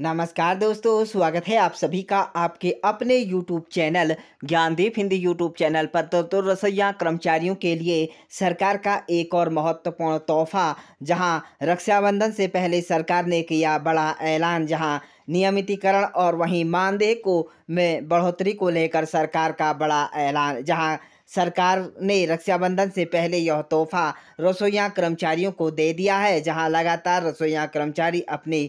नमस्कार दोस्तों स्वागत है आप सभी का आपके अपने YouTube channel Gyandeep Hindi YouTube channel पर तो, तो रसोईया कर्मचारियों के लिए सरकार का एक और महत्वपूर्ण तोहफा जहां रक्षाबंधन से पहले सरकार ने किया बड़ा ऐलान जहां नियमितीकरण और वहीं मानदेय को में बढ़ोतरी को लेकर सरकार का बड़ा ऐलान जहाँ सरकार ने रक्षाबंधन से पहले यह तोहफा रसोईया कर्मचारियों को दे दिया है जहाँ लगातार रसोईया कर्मचारी अपनी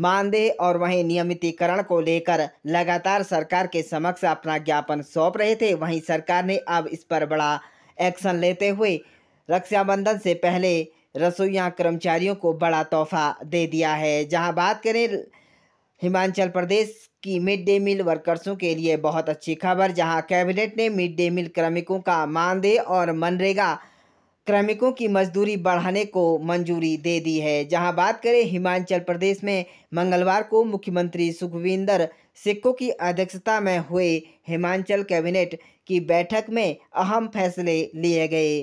मानदेय और वहीं नियमितीकरण को लेकर लगातार सरकार के समक्ष अपना ज्ञापन सौंप रहे थे वहीं सरकार ने अब इस पर बड़ा एक्शन लेते हुए रक्षाबंधन से पहले रसोईया कर्मचारियों को बड़ा तोहफा दे दिया है जहां बात करें हिमाचल प्रदेश की मिड डे मील वर्कर्सों के लिए बहुत अच्छी खबर जहां कैबिनेट ने मिड डे मील श्रमिकों का मानदेय और मनरेगा श्रमिकों की मजदूरी बढ़ाने को मंजूरी दे दी है जहां बात करें हिमाचल प्रदेश में मंगलवार को मुख्यमंत्री सुखविंदर सिक्को की अध्यक्षता में हुए हिमाचल कैबिनेट की बैठक में अहम फैसले लिए गए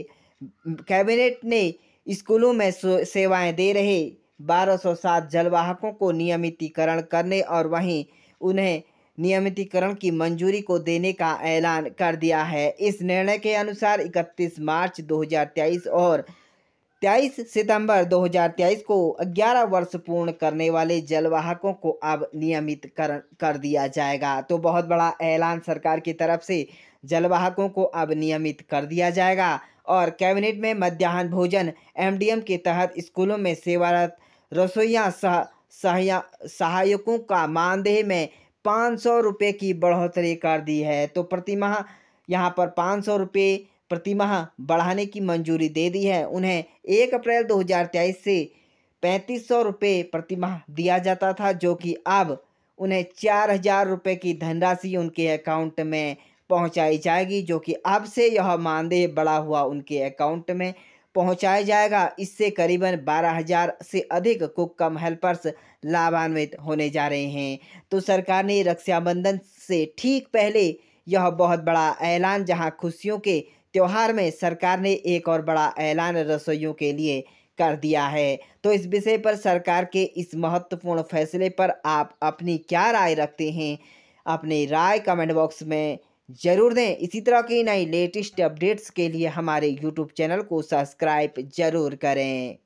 कैबिनेट ने स्कूलों में सेवाएं दे रहे 1207 जलवाहकों को नियमितीकरण करने और वहीं उन्हें नियमितीकरण की मंजूरी को देने का ऐलान कर दिया है इस निर्णय के अनुसार 31 मार्च 2023 और 23 सितंबर 2023 को 11 वर्ष पूर्ण करने वाले जलवाहकों को अब नियमित कर कर दिया जाएगा तो बहुत बड़ा ऐलान सरकार की तरफ से जलवाहकों को अब नियमित कर दिया जाएगा और कैबिनेट में मध्याह्न भोजन एमडीएम के तहत स्कूलों में सेवारत रसोइया सह सहायकों का मानदेय में पाँच सौ रुपये की बढ़ोतरी कर दी है तो प्रतिमाह यहाँ पर पाँच सौ रुपये प्रतिमाह बढ़ाने की मंजूरी दे दी है उन्हें एक अप्रैल दो हज़ार तेईस से पैंतीस सौ रुपये प्रतिमाह दिया जाता था जो कि अब उन्हें चार हजार रुपये की धनराशि उनके अकाउंट में पहुँचाई जाएगी जो कि अब से यह मानदेय बढ़ा हुआ उनके अकाउंट में पहुंचाया जाएगा इससे करीबन 12,000 से अधिक कुक कम हेल्पर्स लाभान्वित होने जा रहे हैं तो सरकार ने रक्षाबंधन से ठीक पहले यह बहुत बड़ा ऐलान जहां खुशियों के त्यौहार में सरकार ने एक और बड़ा ऐलान रसोइयों के लिए कर दिया है तो इस विषय पर सरकार के इस महत्वपूर्ण फैसले पर आप अपनी क्या राय रखते हैं अपनी राय कमेंट बॉक्स में जरूर दें इसी तरह की नई लेटेस्ट अपडेट्स के लिए हमारे यूट्यूब चैनल को सब्सक्राइब जरूर करें